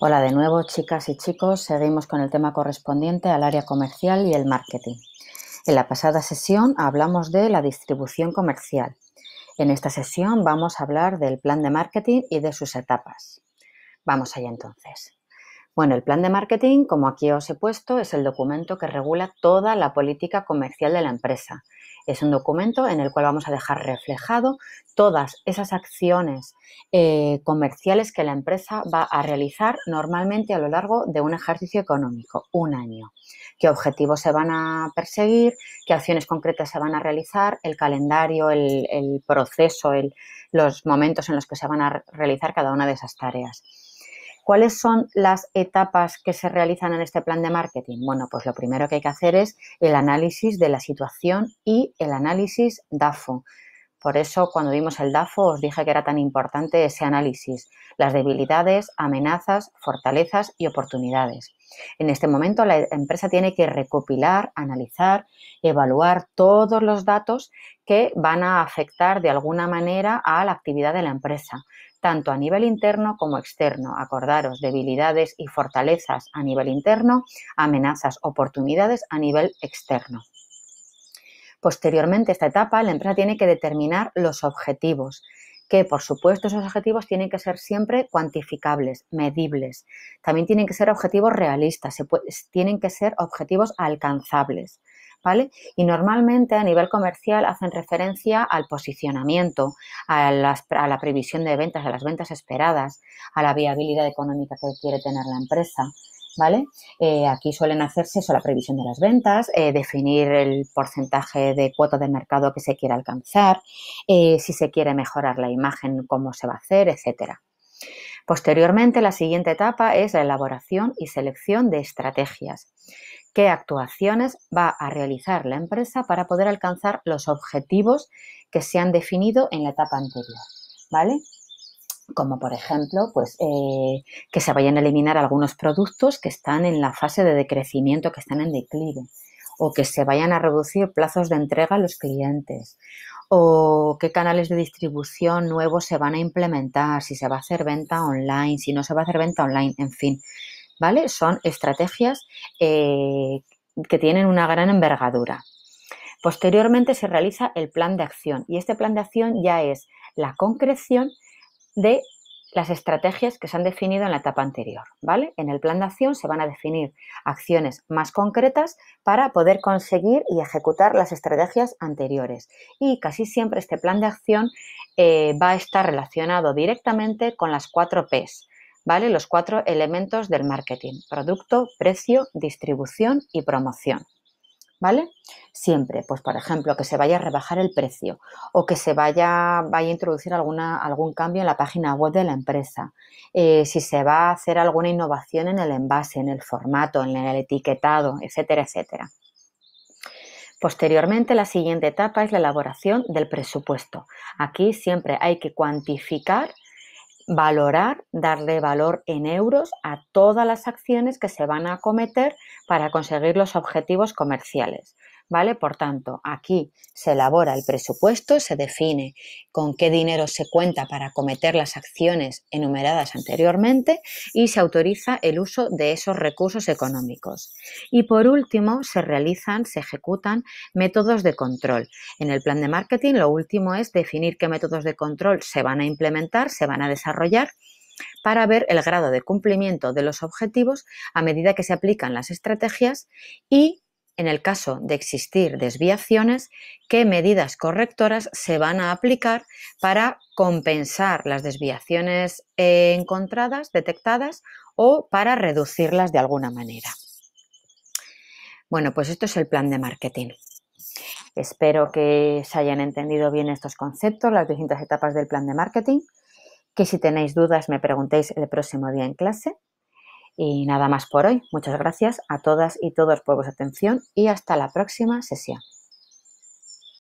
Hola de nuevo, chicas y chicos. Seguimos con el tema correspondiente al área comercial y el marketing. En la pasada sesión hablamos de la distribución comercial. En esta sesión vamos a hablar del plan de marketing y de sus etapas. Vamos allá entonces. Bueno, el plan de marketing, como aquí os he puesto, es el documento que regula toda la política comercial de la empresa. Es un documento en el cual vamos a dejar reflejado todas esas acciones eh, comerciales que la empresa va a realizar normalmente a lo largo de un ejercicio económico, un año. Qué objetivos se van a perseguir, qué acciones concretas se van a realizar, el calendario, el, proceso, los momentos en los que se van a realizar cada una de esas tareas. ¿Cuáles son las etapas que se realizan en este plan de marketing? Bueno, pues lo primero que hay que hacer es el análisis de la situación y el análisis DAFO. Por eso, cuando vimos el DAFO, os dije que era tan importante ese análisis, las debilidades, amenazas, fortalezas y oportunidades. En este momento, la empresa tiene que recopilar, analizar, evaluar todos los datos que van a afectar de alguna manera a la actividad de la empresa, tanto a nivel interno como externo. Acordaros, debilidades y fortalezas a nivel interno, amenazas, oportunidades a nivel externo. Posteriormente, esta etapa, la empresa tiene que determinar los objetivos, que por supuesto esos objetivos tienen que ser siempre cuantificables, medibles. También tienen que ser objetivos realistas, tienen que ser objetivos alcanzables. ¿Vale? Y normalmente a nivel comercial hacen referencia al posicionamiento, a, a, la previsión de ventas, a las ventas esperadas, a la viabilidad económica que quiere tener la empresa, ¿vale? Eh, aquí suelen hacerse eso, la previsión de las ventas, eh, definir el porcentaje de cuota de mercado que se quiere alcanzar, eh, si se quiere mejorar la imagen, cómo se va a hacer, etcétera. Posteriormente, la siguiente etapa es la elaboración y selección de estrategias. ¿Qué actuaciones va a realizar la empresa para poder alcanzar los objetivos que se han definido en la etapa anterior? ¿Vale? como por ejemplo, pues eh, que se vayan a eliminar algunos productos que están en la fase de decrecimiento, que están en declive, o que se vayan a reducir plazos de entrega a los clientes, o qué canales de distribución nuevos se van a implementar, si se va a hacer venta online, si no se va a hacer venta online, en fin, ¿vale? Son estrategias eh, que tienen una gran envergadura. Posteriormente se realiza el plan de acción y este plan de acción ya es la concreción de las estrategias que se han definido en la etapa anterior, ¿vale? En el plan de acción se van a definir acciones más concretas para poder conseguir y ejecutar las estrategias anteriores. Y casi siempre este plan de acción eh, va a estar relacionado directamente con las cuatro Ps, ¿vale? Los cuatro elementos del marketing, producto, precio, distribución y promoción, ¿vale? Siempre, pues por ejemplo, que se vaya a rebajar el precio o que se vaya, vaya a introducir alguna, algún cambio en la página web de la empresa, eh, si se va a hacer alguna innovación en el envase, en el formato, en el etiquetado, etcétera, etcétera. Posteriormente, la siguiente etapa es la elaboración del presupuesto. Aquí siempre hay que cuantificar valorar, darle valor en euros a todas las acciones que se van a acometer para conseguir los objetivos comerciales. ¿vale? Por tanto, aquí se elabora el presupuesto, se define con qué dinero se cuenta para cometer las acciones enumeradas anteriormente y se autoriza el uso de esos recursos económicos. Y por último, se realizan, se ejecutan métodos de control. En el plan de marketing, lo último es definir qué métodos de control se van a implementar, se van a desarrollar para ver el grado de cumplimiento de los objetivos a medida que se aplican las estrategias y en el caso de existir desviaciones, qué medidas correctoras se van a aplicar para compensar las desviaciones encontradas, detectadas o para reducirlas de alguna manera. Bueno, pues esto es el plan de marketing. Espero que se hayan entendido bien estos conceptos, las distintas etapas del plan de marketing, que si tenéis dudas me preguntéis el próximo día en clase y nada más por hoy. Muchas gracias a todas y todos por vuestra atención y hasta la próxima sesión.